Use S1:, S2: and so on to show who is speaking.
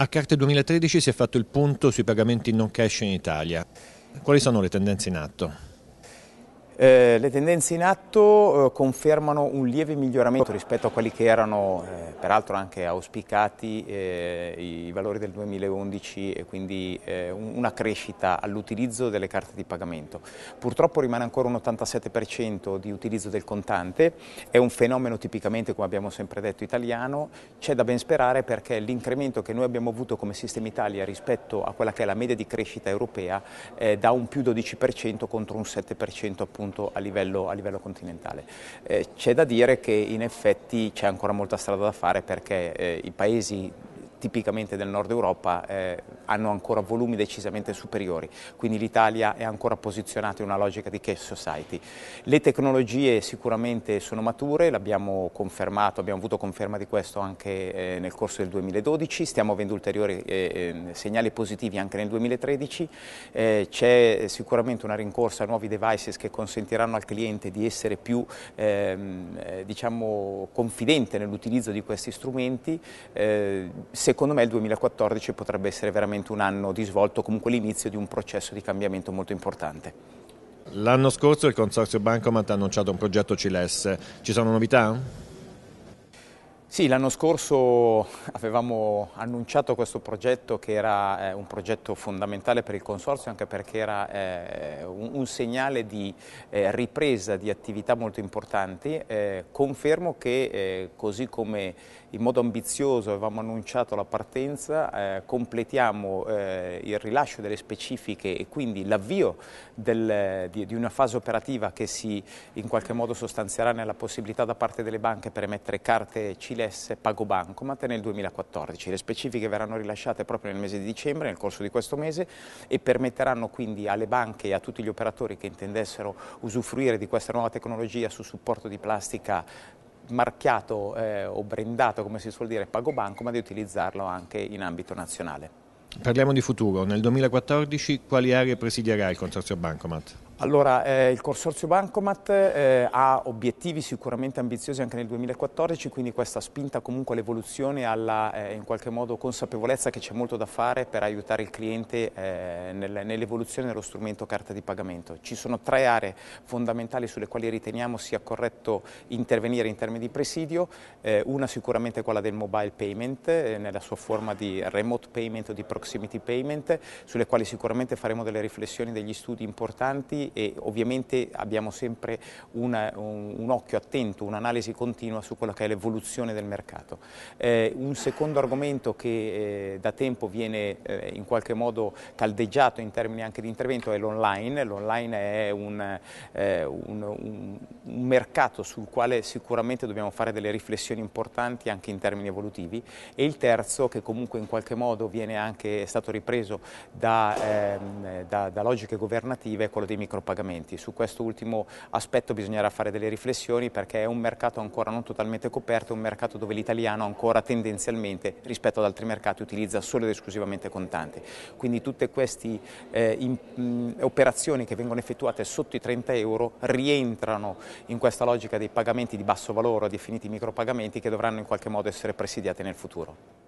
S1: A Carte 2013 si è fatto il punto sui pagamenti non cash in Italia. Quali sono le tendenze in atto?
S2: Eh, le tendenze in atto eh, confermano un lieve miglioramento rispetto a quelli che erano eh, peraltro anche auspicati eh, i valori del 2011 e quindi eh, una crescita all'utilizzo delle carte di pagamento. Purtroppo rimane ancora un 87% di utilizzo del contante, è un fenomeno tipicamente come abbiamo sempre detto italiano, c'è da ben sperare perché l'incremento che noi abbiamo avuto come Sistema Italia rispetto a quella che è la media di crescita europea eh, da un più 12% contro un 7% appunto appunto a livello, a livello continentale. Eh, c'è da dire che in effetti c'è ancora molta strada da fare perché eh, i paesi tipicamente del nord Europa eh, hanno ancora volumi decisamente superiori, quindi l'Italia è ancora posizionata in una logica di cash society. Le tecnologie sicuramente sono mature, l'abbiamo confermato, abbiamo avuto conferma di questo anche eh, nel corso del 2012, stiamo avendo ulteriori eh, ehm, segnali positivi anche nel 2013, eh, c'è sicuramente una rincorsa a nuovi devices che consentiranno al cliente di essere più ehm, diciamo, confidente nell'utilizzo di questi strumenti, secondo me il 2014 potrebbe essere veramente sicuramente un anno di svolto, comunque l'inizio di un processo di cambiamento
S1: molto importante. L'anno scorso il Consorzio Bancomat ha annunciato un progetto CILES, ci sono novità?
S2: Sì, l'anno scorso avevamo annunciato questo progetto che era eh, un progetto fondamentale per il Consorzio anche perché era eh, un, un, segnale di eh, ripresa di attività molto importanti. Eh, confermo che eh, così come in modo ambizioso avevamo annunciato la partenza, eh, completiamo il rilascio delle specifiche e quindi l'avvio di, di una fase operativa che si in qualche modo sostanzierà nella possibilità da parte delle banche per emettere carte Cile ATS Pago Bancomat nel 2014. Le specifiche verranno rilasciate proprio nel mese di dicembre, nel corso di questo mese, e permetteranno quindi alle banche e a tutti gli operatori che intendessero usufruire di questa nuova tecnologia su supporto di plastica marchiato eh, o brendato, come si suol dire, Pago Bancomat, di utilizzarlo anche in ambito nazionale.
S1: Parliamo di futuro. Nel 2014 quali aree presidierà il Consorzio Bancomat?
S2: Allora, eh, il Consorzio Bancomat eh, ha obiettivi sicuramente ambiziosi anche nel 2014, quindi questa spinta comunque all'evoluzione e alla eh, in qualche modo consapevolezza che c'è molto da fare per aiutare il cliente eh, nel, nell'evoluzione dello strumento carta di pagamento. Ci sono tre aree fondamentali sulle quali riteniamo sia corretto intervenire in termini di presidio, eh, una sicuramente quella del mobile payment eh, nella sua forma di remote payment o di proximity payment, sulle quali sicuramente faremo delle riflessioni, degli studi importanti e ovviamente abbiamo sempre una, un, un, occhio attento, un'analisi continua su quella che è l'evoluzione del mercato. Eh, un secondo argomento che eh, da tempo viene eh, in qualche modo caldeggiato in termini anche di intervento è l'online. L'online è un, eh, un, un mercato sul quale sicuramente dobbiamo fare delle riflessioni importanti anche in termini evolutivi e il terzo che comunque in qualche modo viene anche, è stato ripreso da, ehm, da, da logiche governative è quello dei micro pagamenti. Su questo ultimo aspetto bisognerà fare delle riflessioni perché è un mercato ancora non totalmente coperto, è un mercato dove l'italiano ancora tendenzialmente rispetto ad altri mercati utilizza solo ed esclusivamente contanti. Quindi tutte queste eh, in, mh, mm, operazioni che vengono effettuate sotto i 30 euro rientrano in questa logica dei pagamenti di basso valore, definiti micropagamenti, che dovranno in qualche modo essere presidiate nel futuro.